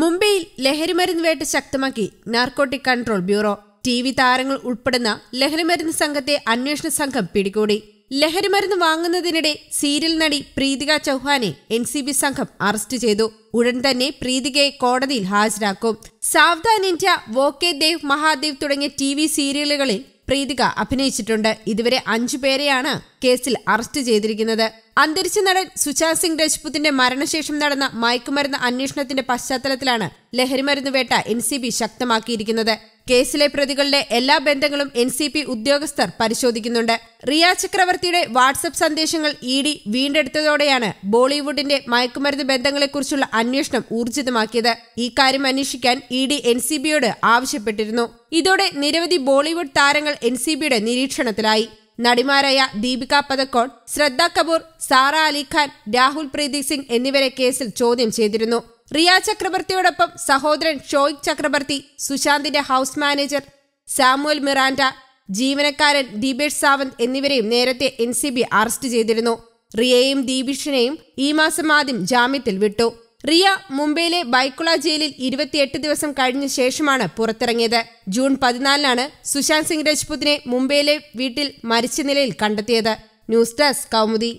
മുംബൈയിൽ ലഹരിമരുന്ന് വേട്ട ശക്തമാക്കി narcotic control bureau T V താരങ്ങൾ ഉൾപ്പെടുന്ന ലഹരിമരുന്ന് സംഘത്തെ അന്വേഷണ സംഘം പിടികൂടി ലഹരിമരുന്ന് വാങ്ങുന്നതിനിടെ സീരിയൽ നടി പ്രീതിക ചൌഹാനെ എൻ സി ബി സംഘം അറസ്റ്റ് ചെയ്തു ഉടൻ തന്നെ പ്രീതികയെ കോടതിയിൽ ഹാജരാക്കും സാവധാൻ ഇന്ത്യ വോക്കെ ദേവ് മഹാദേവ് തുടങ്ങിയ ടി വി സീരിയലുകളിൽ പ്രീതിക അഭിനയിച്ചിട്ടുണ്ട് ഇതുവരെ അഞ്ചു പേരെയാണ് കേസിൽ അറസ്റ്റ് ചെയ്തിരിക്കുന്നത് അന്തരിച്ച നടൻ സുശാന്ത് സിംഗ് രജ്പുത്തിന്റെ മരണശേഷം നടന്ന മയക്കുമരുന്ന് അന്വേഷണത്തിന്റെ പശ്ചാത്തലത്തിലാണ് ലഹരിമരുന്ന് വേട്ട എൻ ശക്തമാക്കിയിരിക്കുന്നത് കേസിലെ പ്രതികളുടെ എല്ലാ ബന്ധങ്ങളും എൻ സി പി ഉദ്യോഗസ്ഥർ പരിശോധിക്കുന്നുണ്ട് റിയ ചക്രവർത്തിയുടെ വാട്സപ്പ് സന്ദേശങ്ങൾ ഇ ഡി വീണ്ടെടുത്തതോടെയാണ് ബോളിവുഡിന്റെ മയക്കുമരുന്ന് ബന്ധങ്ങളെക്കുറിച്ചുള്ള അന്വേഷണം ഊർജിതമാക്കിയത് ഈ കാര്യം അന്വേഷിക്കാൻ ഇ ഡി എൻ സി ബിയോട് ആവശ്യപ്പെട്ടിരുന്നു ഇതോടെ നിരവധി ബോളിവുഡ് താരങ്ങൾ എൻ സി ബിയുടെ നിരീക്ഷണത്തിലായി നടിമാരായ ദീപിക പദക്കോൺ ശ്രദ്ധ കപൂർ സാറ അലിഖാൻ രാഹുൽ പ്രീതി സിംഗ് എന്നിവരെ കേസിൽ ചോദ്യം ചെയ്തിരുന്നു റിയ ചക്രവർത്തിയോടൊപ്പം സഹോദരൻ ഷോയിക് ചക്രവർത്തി സുശാന്തിന്റെ ഹൗസ് മാനേജർ സാമുവൽ മിറാൻഡ ജീവനക്കാരൻ ദീപേഷ് സാവന്ത് എന്നിവരെയും നേരത്തെ എൻ സി ബി അറസ്റ്റ് ചെയ്തിരുന്നു റിയയും ദീപിഷിനെയും ഈ മാസം ആദ്യം ജാമ്യത്തിൽ വിട്ടു റിയ മുംബൈയിലെ ബൈക്കുള ജയിലിൽ ഇരുപത്തിയെട്ട് ദിവസം കഴിഞ്ഞ ശേഷമാണ് പുറത്തിറങ്ങിയത് ജൂൺ പതിനാലിനാണ് സുശാന്ത് സിംഗ് രജ്പുത്തിനെ മുംബൈയിലെ വീട്ടിൽ മരിച്ച നിലയിൽ കണ്ടെത്തിയത് ന്യൂസ് ഡെസ്ക് കൗമുദി